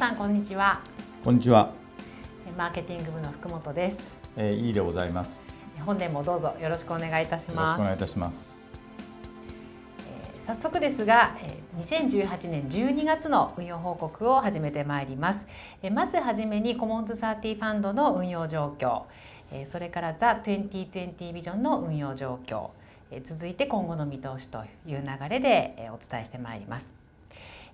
さんこんにちはこんにちはマーケティング部の福本です、えー、いいでございます本年もどうぞよろしくお願いいたしますお願いいたします、えー、早速ですが、えー、2018年12月の運用報告を始めてまいります、えー、まずはじめにコモンズサー30ファンドの運用状況、えー、それからザ2020ビジョンの運用状況続いて今後の見通しという流れでお伝えしてまいります。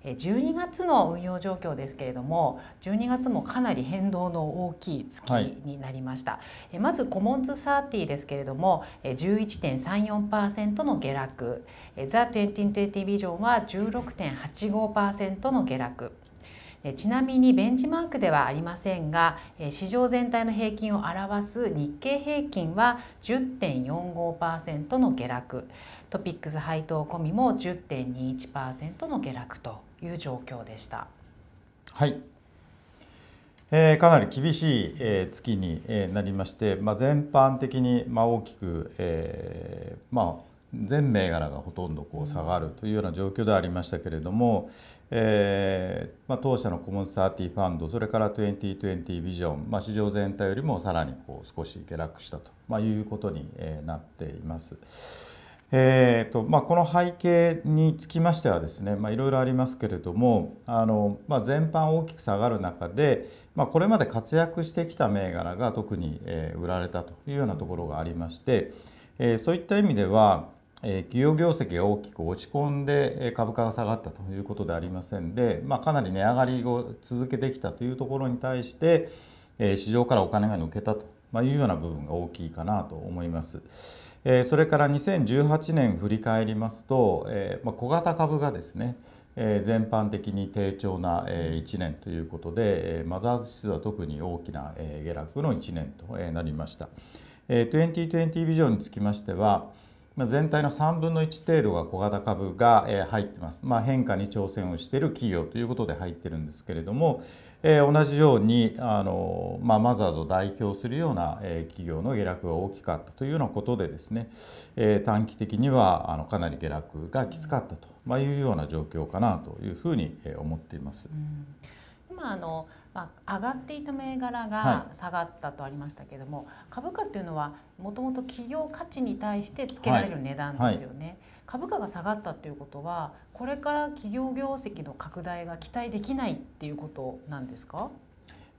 12月の運用状況ですけれども12月もかなり変動の大きい月になりました、はい、まずコモンズ30ですけれども11.34%の下落ザ・2020ビジョンは16.85%の下落ちなみにベンチマークではありませんが市場全体の平均を表す日経平均は10.45%の下落トピックス配当込みも10.21%の下落という状況でした。はいえー、かなり厳しい、えー、月に、えー、なりまして、まあ、全般的に、まあ、大きく、えーまあ、全銘柄がほとんどこう下がるというような状況ではありましたけれども、えーまあ、当社のコモンティーファンドそれから2020ビジョン、まあ、市場全体よりもさらにこう少し下落したと、まあ、いうことになっています。えーとまあ、この背景につきましてはですねいろいろありますけれどもあの、まあ、全般大きく下がる中で、まあ、これまで活躍してきた銘柄が特に、えー、売られたというようなところがありまして、えー、そういった意味では、えー、企業業績が大きく落ち込んで株価が下がったということでありませんで、まあ、かなり値上がりを続けてきたというところに対して、えー、市場からお金が抜けたというような部分が大きいかなと思います。えそれから2018年振り返りますと、えま小型株がですね、え全般的に低調な、え1年ということで、えマザーズ指数は特に大きな、え下落の1年と、えなりました。え2020ビジョンにつきましては、ま全体の3分の1程度が小型株が入ってます、まあ、変化に挑戦をしている企業ということで入ってるんですけれども、えー、同じようにあの、まあ、マザーズを代表するような、えー、企業の下落が大きかったというようなことでですね、えー、短期的にはあのかなり下落がきつかったと、まあ、いうような状況かなというふうに思っています。うん今あの、まあ、上がっていた銘柄が下がったとありましたけれども、はい、株価っていうのはもともと企業価値に対してつけられる値段ですよね。はいはい株価が下がったということはこれから企業業績の拡大が期待できないっていうことなんですか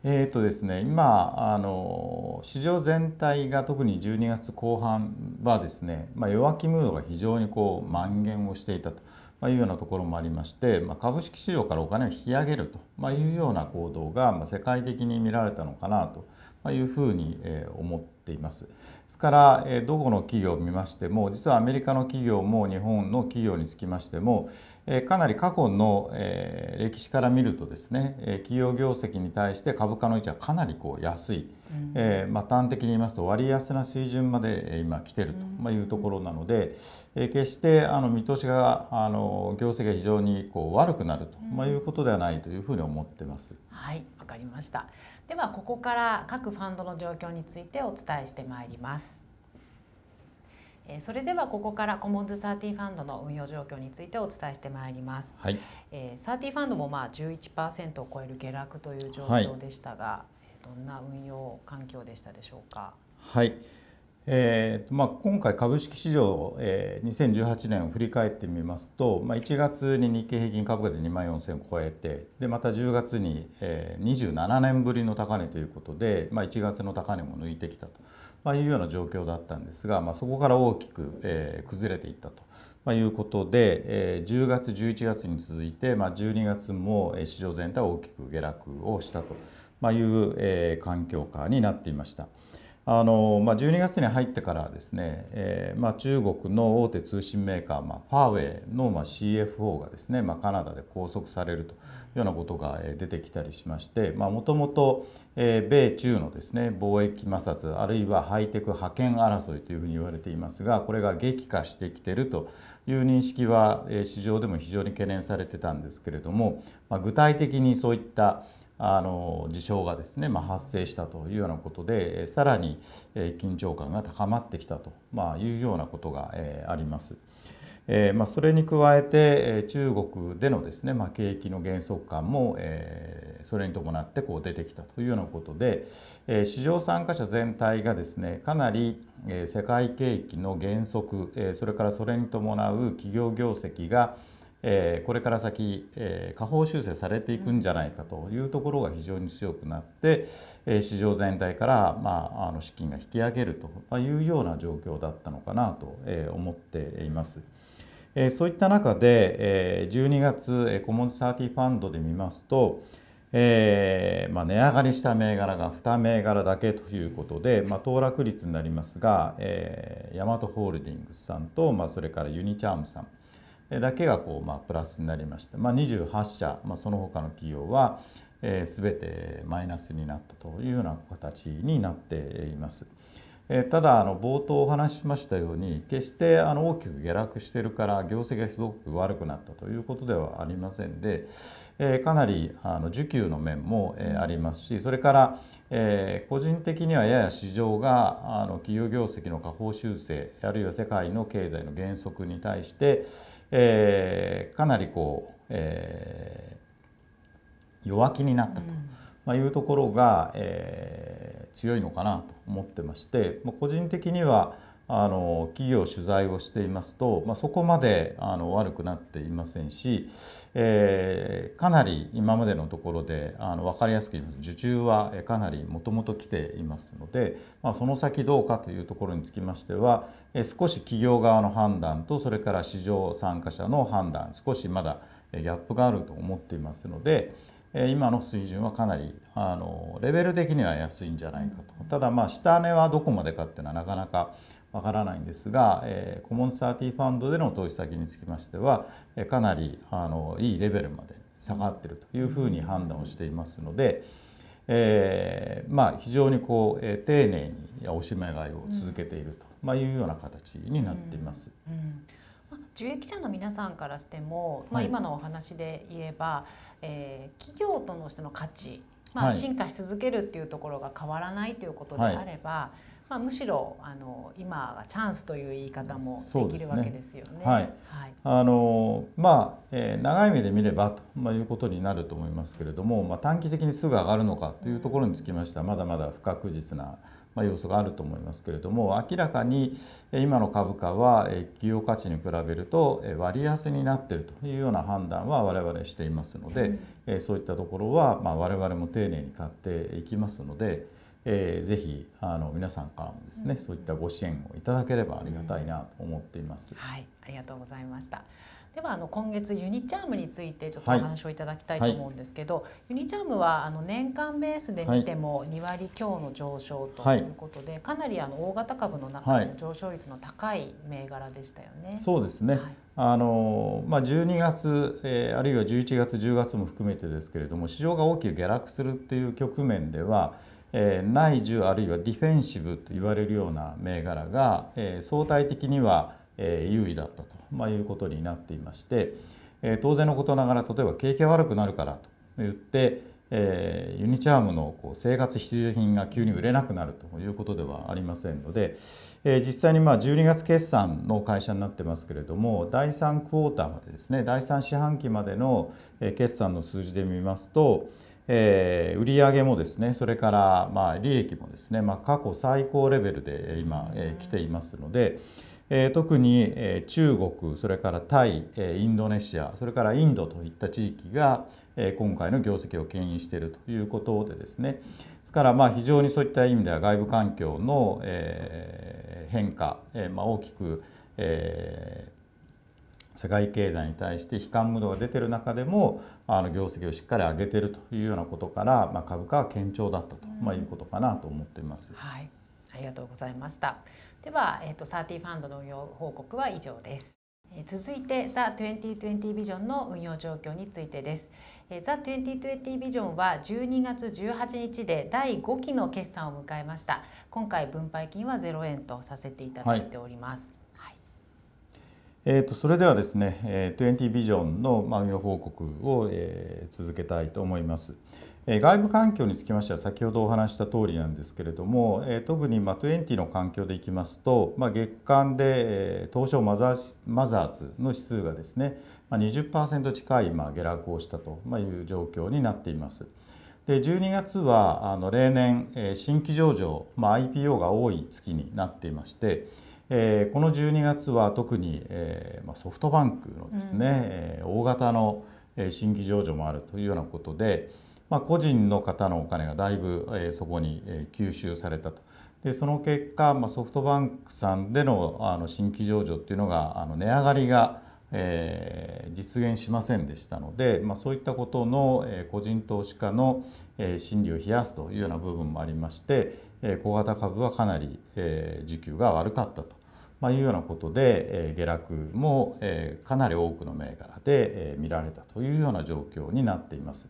えーとですね、今あの、市場全体が特に12月後半はですね、まあ、弱気ムードが非常にこう蔓延をしていたというようなところもありまして、まあ、株式市場からお金を引き上げるというような行動が世界的に見られたのかなというふうに思ってています。ですから、えどこの企業を見ましても実はアメリカの企業も日本の企業につきましても、えかなり過去の、え歴史から見るとですね、え企業業績に対して株価の位置はかなりこう安い。えー、まあ、端的に言いますと割安な水準まで今来てるというところなので、えー、決してあの見通しがあの行政が非常にこう悪くなると、まあ、いうことではないというふうに思ってます。はいわかりましたではここから各ファンドの状況についてお伝えしてまいります。それではここからコモンズサーティファンドの運用状況についてお伝えしてまいります。はい、えー、サーティファンドもまあ11%を超える下落という状況でしたが、どんな運用環境でしたでしょうか。はいえーまあ、今回、株式市場、えー、2018年を振り返ってみますと、まあ、1月に日経平均株価で2万4000を超えてでまた10月に、えー、27年ぶりの高値ということで、まあ、1月の高値も抜いてきたと、まあ、いうような状況だったんですが、まあ、そこから大きく、えー、崩れていったと。まあ、いうことで、えー、10月、11月に続いて、まあ、12月も市場全体大きく下落をしたと。まあ、いう、えー、環境下になっていました。あのまあ、12月に入ってからですね、えーまあ、中国の大手通信メーカー、まあ、ファーウェイの、まあ、CFO がですね、まあ、カナダで拘束されるというようなことが出てきたりしましてもともと米中のですね貿易摩擦あるいはハイテク覇権争いというふうに言われていますがこれが激化してきているという認識は市場でも非常に懸念されてたんですけれども、まあ、具体的にそういったあの事象がですね、まあ、発生したというようなことでさらに緊張感が高まってきたと、まあ、いうようなことが、えあります。えーまあ、それに加えて、え中国でのですね、まあ、景気の減速感も、えー、それに伴ってこう出てきたというようなことで、えー、市場参加者全体がですねかなり、え世界景気の減速、えそれからそれに伴う企業業績が、えこれから先、え下方修正されていくんじゃないかというところが非常に強くなって、え市場全体から、まあ、あの資金が引き上げるというような状況だったのかなと、え思っています。えそういった中で、え12月、えコモンズティファンドで見ますと、えまあ、値上がりした銘柄が2銘柄だけということで、まあ、騰落率になりますが、えヤマトホールディングスさんと、まあ、それからユニチャームさんだけがこう、まあ、プラスになりまして、まあ、28社、まあ、その他の企業は、えー、全てマイナスになったというような形になっています。えー、ただあの冒頭お話ししましたように決してあの大きく下落してるから業績がすごく悪くなったということではありませんで、えー、かなりあの需給の面も、えありますしそれから、え個人的にはやや市場があの企業業績の下方修正あるいは世界の経済の減速に対してえー、かなりこう、えー、弱気になったと、まあ、いうところが、えー、強いのかなと思ってまして、まあ、個人的にはあの企業取材をしていますと、まあ、そこまであの悪くなっていませんし、えー、かなり今までのところであの分かりやすく言います受注はかなりもともと来ていますので、まあ、その先どうかというところにつきましては、えー、少し企業側の判断とそれから市場参加者の判断少しまだギャップがあると思っていますので。今の水準はかなりあのレベル的には安いんじゃないかとただまあ下値はどこまでかっていうのはなかなかわからないんですが、えー、コモンサーティーファンドでの投資先につきましては、えかなりあのいいレベルまで下がっているというふうに判断をしていますので、えー、まあ、非常にこう、えー、丁寧におしめ買いを続けていると、まあ、いうような形になっています。うんうん受益者の皆さんからしても、まあ、今のお話で言えば、はい、えー、企業とのしての価値、まあ、進化し続けるっていうところが変わらないということであれば、はいまあ、むしろあの今がチャンスという言い方もできるわけですよね。ねはい、はい、あのまあ、えー、長い目で見ればと、まあ、いうことになると思いますけれども、まあ、短期的にすぐ上がるのかというところにつきましてはまだまだ不確実な。まあ、要素があると思いますけれども明らかに今の株価は企業価値に比べると割安になっているというような判断は我々していますので、うん、そういったところはまあ我々も丁寧に買っていきますので。えー、ぜひあの皆さんからもですね、うん、そういったご支援をいただければありがたいなと思っています。うん、はい、ありがとうございました。ではあの今月ユニチャームについてちょっとお話をいただきたいと思うんですけど、はいはい、ユニチャームはあの年間ベースで見ても2割強の上昇ということで、はい、かなりあの大型株の中でも上昇率の高い銘柄でしたよね。そうですね。あのまあ、12月、えー、あるいは11月10月も含めてですけれども市場が大きく下落するっていう局面では内需あるいはディフェンシブと言われるような銘柄が、相対的には、優位だったと、まあ、いうことになっていまして、当然のことながら例えば景気が悪くなるからといって、ユニチャームの生活必需品が急に売れなくなるということではありませんので、実際にまあ12月決算の会社になってますけれども第3クォーターまでですね第3四半期までの決算の数字で見ますと、えー、売上もですねそれからまあ利益もですね、まあ、過去最高レベルで今、えー、来ていますので、えー、特に、えー、中国それからタイ、えー、インドネシアそれからインドといった地域が、えー、今回の業績を牽引しているということでですねですからまあ非常にそういった意味では外部環境の、えー、変化、えーまあ、大きく、えー世界経済に対して悲観ムードが出てる中でもあの業績をしっかり上げてるというようなことから、まあ、株価は堅調だったと、まあ、いうことかなと思っています。はい、ありがとうございましたでは、えーと、サーティファンドの運用報告は以上です。続いて The2020 ビジョンの運用状況についてです。The2020 ビジョンは12月18日で第5期の決算を迎えました。今回分配金は0円とさせていただいております。えーと、それではですね、え20ビジョンの運用報告を、え続けたいと思います。え外部環境につきましては先ほどお話した通りなんですけれども、え特に、ま20の環境でいきますと、ま月間で、え東証マザーマザーズの指数がですね、ま20%近い、ま下落をしたという状況になっています。で12月はあの例年、え新規上場、ま IPO が多い月になっていまして、えー、この12月は特に、えーまあ、ソフトバンクのですね、うん、えー、大型の新規上場もあるというようなことで、まあ、個人の方のお金がだいぶ、えー、そこに、えー、吸収されたと。でその結果、まあ、ソフトバンクさんでのあの新規上場っていうのがあの値上がりが、えー、実現しませんでしたので、まあ、そういったことの、えー、個人投資家の、えー、心理を冷やすというような部分もありまして、小型株はかなり、需給が悪かったとまあ、いうようなことで、え下落も、えかなり多くの銘柄で、え見られたというような状況になっています。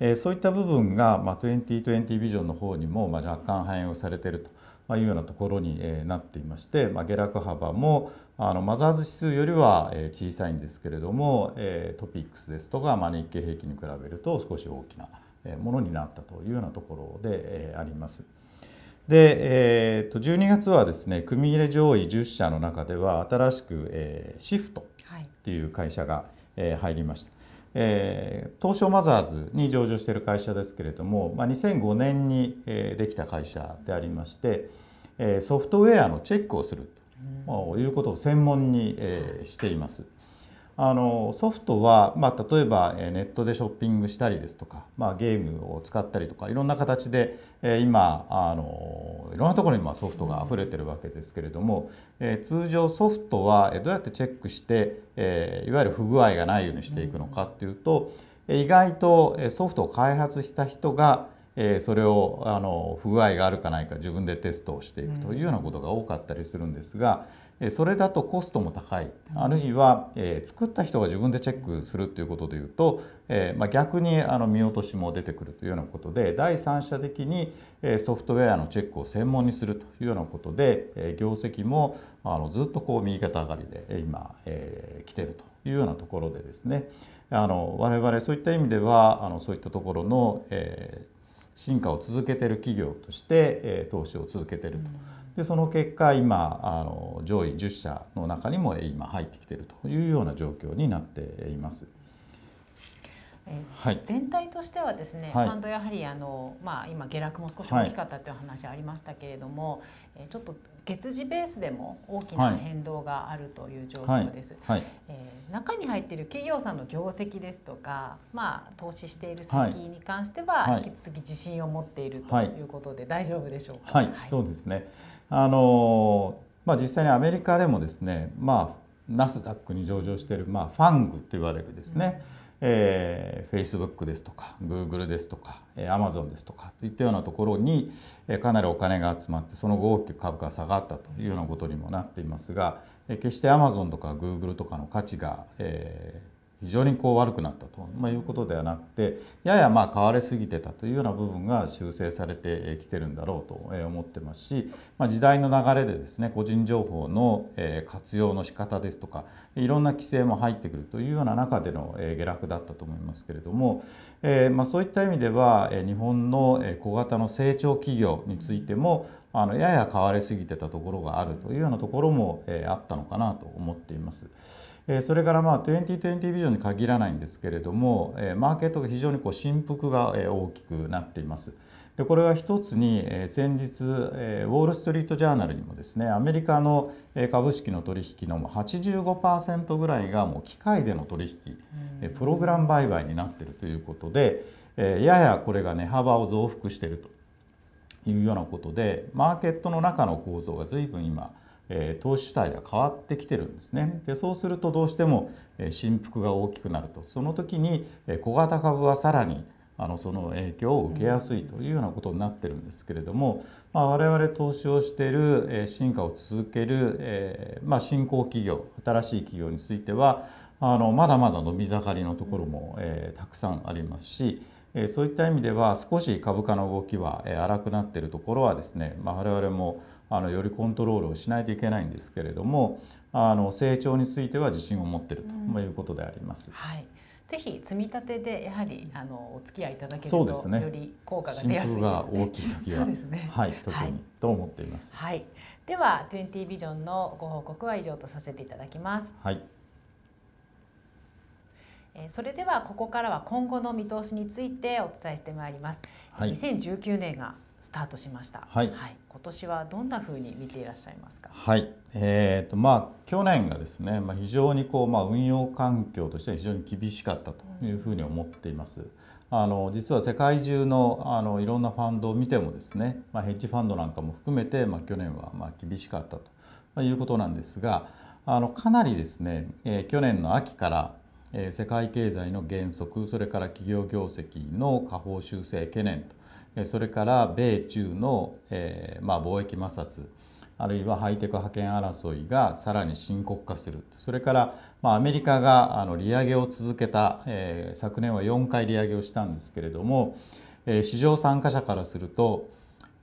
えそういった部分が、まあ、2020ビジョンの方にも、まあ、若干反映をされていると。まあ、いうようなところになっていまして、まあ、下落幅もあのマザーズ指数よりは小さいんですけれどもトピックスですとか、まあ、日経平均に比べると少し大きなものになったというようなところであります。で、えー、と12月はですね組入れ上位10社の中では新しく、えー、シフトっていう会社が、えー、入りました、えー、東証マザーズに上場している会社ですけれども、まあ、2005年に、えー、できた会社でありまして、えー、ソフトウェアのチェックをするということを専門に、えー、しています。あのソフトは、まあ、例えばネットでショッピングしたりですとか、まあ、ゲームを使ったりとかいろんな形で、え今あのいろんなところにまソフトが溢れてるわけですけれども、え通常ソフトはどうやってチェックして、えいわゆる不具合がないようにしていくのかっていうと、意外とソフトを開発した人がそれをあの不具合があるかないか自分でテストをしていくというようなことが多かったりするんですが、それだとコストも高いあるいは、えー、作った人が自分でチェックするということでいうと、えー、まあ、逆にあの見落としも出てくるというようなことで第三者的にソフトウェアのチェックを専門にするというようなことで、えー、業績もあのずっとこう右肩上がりで今、えー、来てるというようなところでですねあの我々そういった意味ではあのそういったところの、え進化を続けている企業として、え投資を続けていると。うんでその結果今あの上位10社の中にも今入ってきているというような状況になっています。えはい、全体としてはですね、ファンドやはりあの、まあ、今下落も少し大きかったという話ありましたけれども、はい、ちょっと月次ベースでも大きな変動があるという状況です。はいはい、えー、中に入っている企業さんの業績ですとか、まあ、投資している先に関しては引き続き自信を持っているということで大丈夫でしょうか。はい、そうですねあのまあ、実際にアメリカでもですね、まあ、ナスダックに上場している、まあ、ファングと言われるですね、えー、Facebook ですとか Google ですとか、えー、Amazon ですとかといったようなところに、えかなりお金が集まってその後大きく株価が下がったというようなことにもなっていますが、え決して Amazon とか Google とかの価値が、えー、非常にこう悪くなったと、まいうことではなくてややま変われすぎてたというような部分が修正されてきてるんだろうと思ってますし、ま時代の流れでですね個人情報の活用の仕方ですとかいろんな規制も入ってくるというような中での下落だったと思いますけれども、えまそういった意味では日本の小型の成長企業についてもあのやや変われすぎてたところがあるというようなところもあったのかなと思っています。それからまあ2020ビジョンに限らないんですけれどもマーケットが非常にこう振幅が大きくなっています。でこれは一つに先日ウォール・ストリート・ジャーナルにもですねアメリカの株式の取引の85%ぐらいがもう機械での取引プログラム売買になっているということでややこれが値幅を増幅しているというようなことでマーケットの中の構造が随分今え投資主体が変わってきてるんですねでそうするとどうしても振幅が大きくなるとその時に小型株はさらにあのその影響を受けやすいというようなことになってるんですけれども、まあ、我々投資をしている、え進化を続ける、えまあ、新興企業新しい企業についてはあのまだまだ伸び盛りのところも、えたくさんありますし、えそういった意味では少し株価の動きは、え荒くなっているところはですね、まあ、我々もあのよりコントロールをしないといけないんですけれどもあの成長については自信を持っているということであります。うん、はいぜひ積み立てでやはりあのお付き合いいただけると、ね、より効果が出やすいですね。が大きい時はね。はい、特に、はい、と思っています。はい。では20ビジョンのご報告は以上とさせていただきます。はい。それではここからは今後の見通しについてお伝えしてまいります。はい、2019年がスタートしました。はい、はい、今年はどんなふうに見ていらっしゃいますか。はい、えっ、ー、とまあ去年がですね、まあ非常にこうまあ運用環境としては非常に厳しかったというふうに思っています。うん、あの実は世界中のあのいろんなファンドを見てもですね、まあヘッジファンドなんかも含めてまあ去年はまあ厳しかったとまあ、いうことなんですが、あのかなりですね、えー、去年の秋から世界経済の減速それから企業業績の下方修正懸念とそれから米中の、えーまあ、貿易摩擦あるいはハイテク覇権争いがさらに深刻化するそれから、まあ、アメリカがあの利上げを続けた、えー、昨年は4回利上げをしたんですけれども、えー、市場参加者からすると、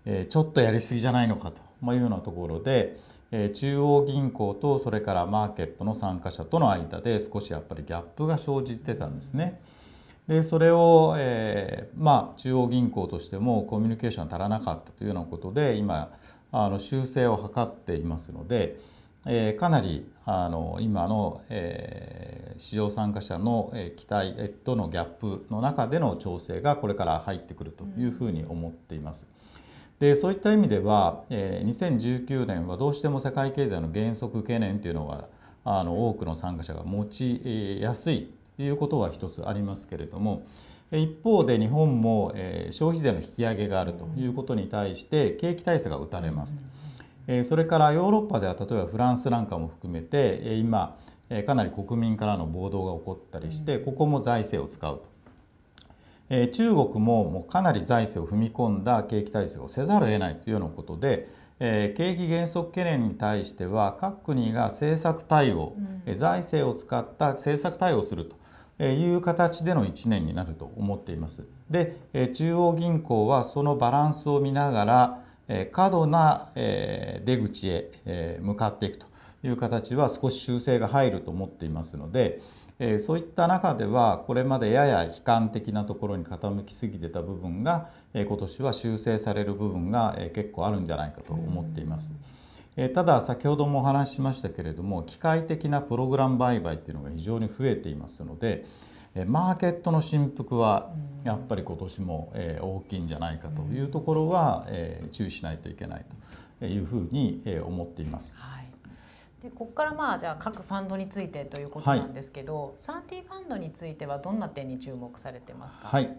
えー、ちょっとやりすぎじゃないのかと、まいうようなところで、えー、中央銀行とそれからマーケットの参加者との間で少しやっぱりギャップが生じてたんですね。うんでそれを、えー、まあ、中央銀行としてもコミュニケーション足らなかったというようなことで今あの修正を図っていますので、えー、かなりあの今の、えー、市場参加者の、え期待とのギャップの中での調整がこれから入ってくるというふうに思っています。でそういった意味では、え2019年はどうしても世界経済の減速懸念というのはあの多くの参加者が持ちやすいいうことは一つありますけれども一方で日本も消費税の引き上げがあるということに対して景気対策が打たれます。それからヨーロッパでは例えばフランスなんかも含めて今かなり国民からの暴動が起こったりしてここも財政を使うと中国ももうかなり財政を踏み込んだ景気体制をせざるを得ないというようなことで景気減速懸念に対しては各国が政策対応、財政を使った政策対応するという形での1年になると思っています。で中央銀行はそのバランスを見ながら過度な出口へ向かっていくという形は少し修正が入ると思っていますのでそういった中ではこれまでやや悲観的なところに傾きすぎてた部分が今年は修正される部分が結構あるんじゃないかと思っています。うんえただ先ほどもお話ししましたけれども機械的なプログラム売買っていうのが非常に増えていますのでマーケットの振幅はやっぱり今年も大きいんじゃないかというところは注意しないといけないというふうに思っています。はいでここからまあじゃあ各ファンドについてということなんですけど、はい、サーティファンドについてはどんな点に注目されてますか。はい、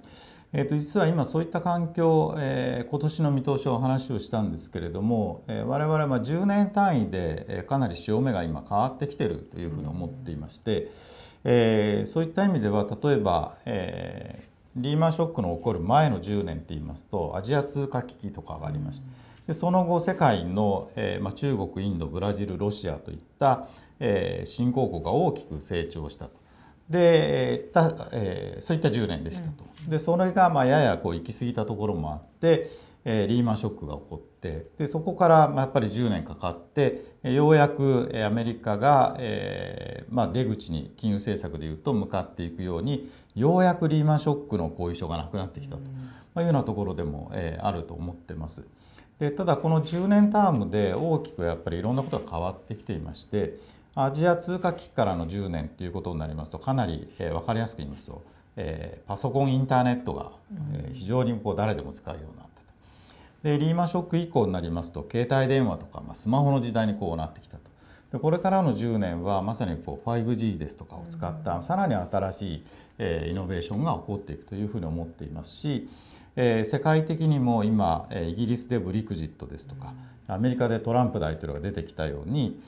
えー、と実は今そういった環境、えー、今年の見通しをお話をしたんですけれども、えー、我々は10年単位で、えかなり潮目が今変わってきてるというふうに思っていまして、えー、そういった意味では例えば、えー、リーマンショックの起こる前の10年っていいますとアジア通貨危機とかがありました。でその後世界の、えーまあ、中国インドブラジルロシアといった、えー、新興国が大きく成長したと。でた、えー、そういった10年でしたと、うん、でそれがまあややこう行き過ぎたところもあって、えー、リーマンショックが起こってでそこからまあやっぱり10年かかってようやくアメリカが、えーまあ、出口に金融政策でいうと向かっていくようにようやくリーマンショックの後遺症がなくなってきたと、まあ、いうようなところでも、えー、あると思ってます。でただこの10年タームで大きくやっぱりいろんなことが変わってきていましてアジア通貨危機からの10年ということになりますとかなり、えー、分かりやすく言いますと、えー、パソコンインターネットが、えー、非常にこう誰でも使うようになったとでリーマンショック以降になりますと携帯電話とか、まあ、スマホの時代にこうなってきたとでこれからの10年はまさにこう 5G ですとかを使った、うさらに新しい、えー、イノベーションが起こっていくというふうに思っていますし、え世界的にも今イギリスでブリクジットですとか、アメリカでトランプ大統領が出てきたように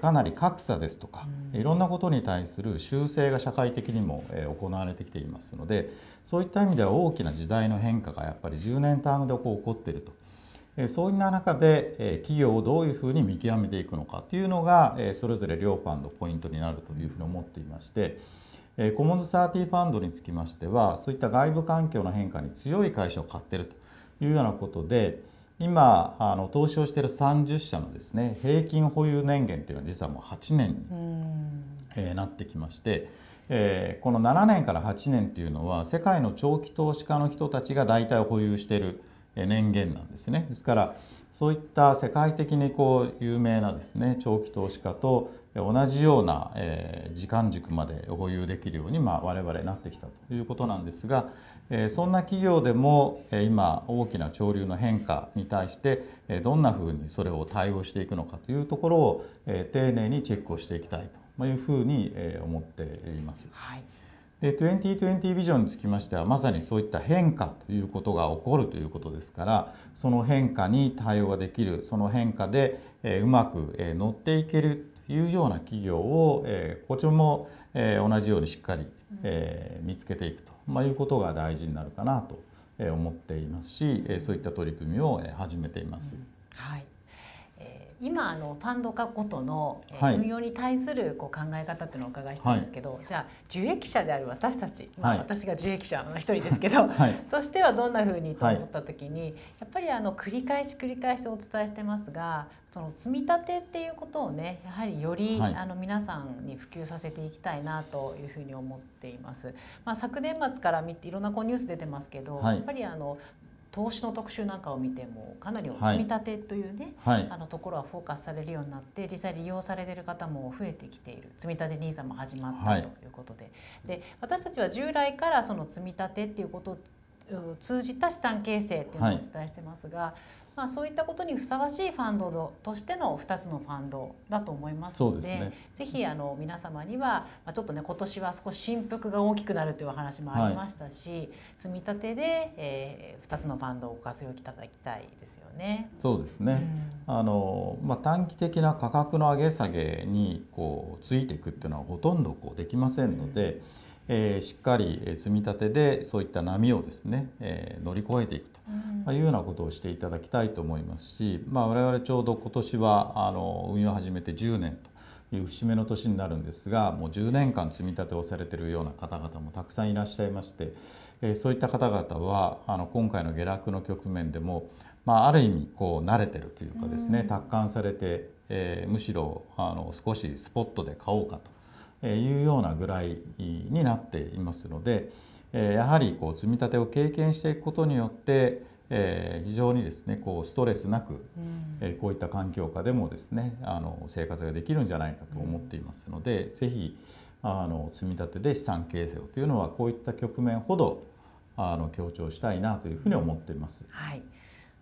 かなり格差ですとかいろんなことに対する修正が社会的にも行われてきていますのでそういった意味では大きな時代の変化がやっぱり10年単位でこう起こっていると。そういった中で企業をどういうふうに見極めていくのかというのがそれぞれ両ファンドポイントになるというふうに思っていましてコモンズ30ファンドにつきましてはそういった外部環境の変化に強い会社を買っているというようなことで今あの投資をしている30社のですね平均保有年限というのは実はもう8年に、えなってきまして、えー、この7年から8年というのは世界の長期投資家の人たちが大体保有している年限なんですね。ですからそういった世界的にこう有名なですね長期投資家と同じような時間軸まで保有できるように我々なってきたということなんですがそんな企業でも今大きな潮流の変化に対してどんなふうにそれを対応していくのかというところを丁寧にチェックをしていきたいというふうに思っています。はいで2020ビジョンにつきましてはまさにそういった変化ということが起こるということですからその変化に対応ができるその変化でうまく乗っていけるいうような企業を、えー、こちらも、えー、同じようにしっかり、えー、見つけていくと、まあ、いうことが大事になるかなと思っていますし、そういった取り組みを始めています。うん、はい今あのファンド化ごとの運用に対するこう考え方っていうのをお伺いしたんですけど、はい、じゃあ受益者である私たち、まあ、私が受益者の一人ですけど、はい、と してはどんなふうにと思った時に、やっぱりあの繰り返し繰り返しお伝えしてますがその積み立てっていうことをねやはりより、あの皆さんに普及させていきたいなというふうに思っています。まあ、昨年末から見ていろんなこうニュース出てますけど、やっぱりあの投資の特集なんかを見てもかなり積み立てというね、はい、あのところはフォーカスされるようになって実際利用されている方も増えてきている積み立て NISA も始まったということではい、で私たちは従来からその積み立てっていうことを通じた資産形成っていうのをお伝えしてますが、まあ、そういったことにふさわしいファンドとしての2つのファンドだと思いますのでです、ね、ぜひあの皆様には、まあ、ちょっとね今年は少し振幅が大きくなるというお話もありましたし、はい、積み立てで、えー、2つのファンドをご活用いただきたいですよね。そうですね、うん、あのまあ、短期的な価格の上げ下げにこうついていくっていうのはほとんどこうできませんので。うんえー、しっかり積み立てでそういった波をですね、えー、乗り越えていくというようなことをしていただきたいと思いますし、まあ、我々ちょうど今年はあの運用を始めて10年という節目の年になるんですがもう10年間積み立てをされているような方々もたくさんいらっしゃいまして、えー、そういった方々はあの今回の下落の局面でも、まあ、ある意味こう慣れてるというかですね達観されて、えむしろあの少しスポットで買おうかと。いうようなぐらいになっていますのでやはりこう積み立てを経験していくことによってえ非常にですねこうストレスなく、え、こういった環境下でもですねあの生活ができるんじゃないかと思っていますので、是非ぜひあの積み立てで資産形成をというのはこういった局面ほどあの強調したいなというふうに思っています。はい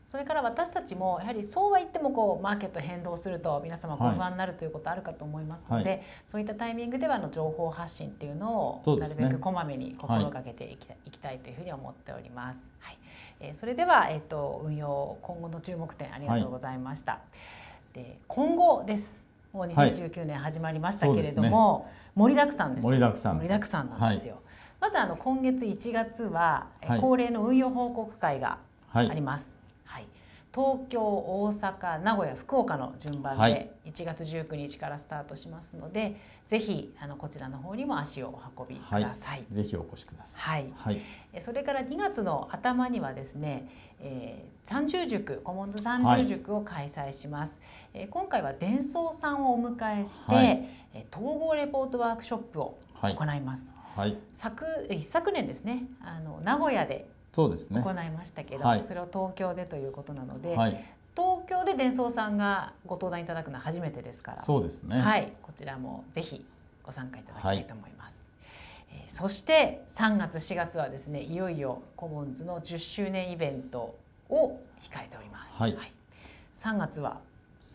それから私たちもやはりそうは言ってもこうマーケット変動すると皆様ご不安になるということあるかと思いますので、はい、そういったタイミングではの情報発信っていうのをなるべくこまめに心がけていき,、い、いきたいというふうに思っております。はい、えー、それではえっ、ー、と運用今後の注目点ありがとうございました。はい、で今後です。もう2019年始まりましたけれども、はいね、盛りだくさんです。盛りだくさん。盛りだくさんなんですよ。まずあの今月1月は、はい、恒例の運用報告会があります。東京大阪名古屋福岡の順番で1月19日からスタートしますので、はい、ぜひあのこちらの方にも足をお運びください、はい、ぜひお越しください、はい、はい、それから2月の頭にはですね、えー、三重塾コモンズ三重塾を開催します、えー、今回は伝送さんをお迎えして、はい、統合レポートワークショップを行います、はい、昨一昨年ですねあの名古屋でそうですね行いましたけど、ね、それを東京でということなので、はい、東京で伝送さんがご登壇いただくのは初めてですからそうですね、はい、こちらもぜひご参加いただきたいと思います。はい、えー、そして3月4月はですねいよいよコモンズの10周年イベントを控えております。はい、はい、3月は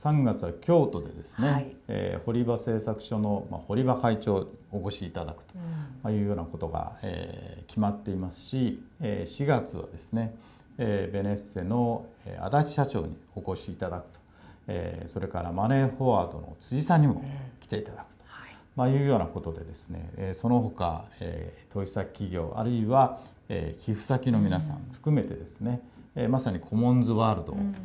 3月は京都でですね、はい、えー、堀場製作所の、まあ、堀場会長お越しいただくと、まあ、いうようなことが、えー、決まっていますし、えー、4月はですね、えー、ベネッセの、えー、足立社長にお越しいただくと、えー、それからマネーフォワードの辻さんにも来ていただくと、うんはい、まあ、いうようなことでですね、えー、その他、えー、投資先企業あるいは、えー、寄付先の皆さん含めてですね、うんえー、まさにコモンズワールドを、うん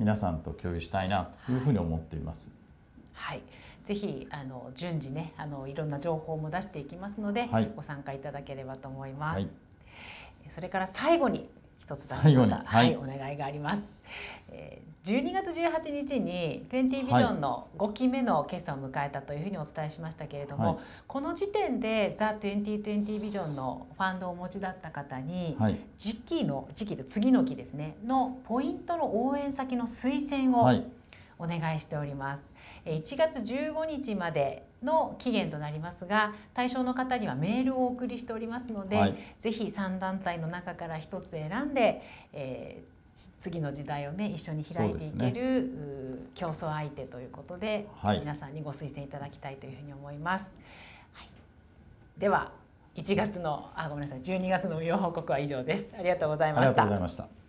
皆さんと共有したいなというふうに思っています。はい、はいぜひあの順次ねあのいろんな情報も出していきますので、はい、ご参加いただければと思います。はい、それから最後に一つだけまた、はい、はい、お願いがあります。え12月18日に20ビジョンの5期目の決算を迎えたというふうにお伝えしましたけれども、はい、この時点で The2020 ビジョンのファンドをお持ちだった方に、はい、時期の時期と次の期ですねのポイントの応援先の推薦をお願いしております。1月15日までの期限となりますが対象の方にはメールをお送りしておりますので、はい、ぜひ3団体の中から1つ選んで、えー、次の時代をね一緒に開いていける、ね、競争相手ということで、はい、皆さんにご推薦いただきたいというふうに思います。はい、では1月のあごめんなさい12月の運用報告は以上です。ありがとうございました。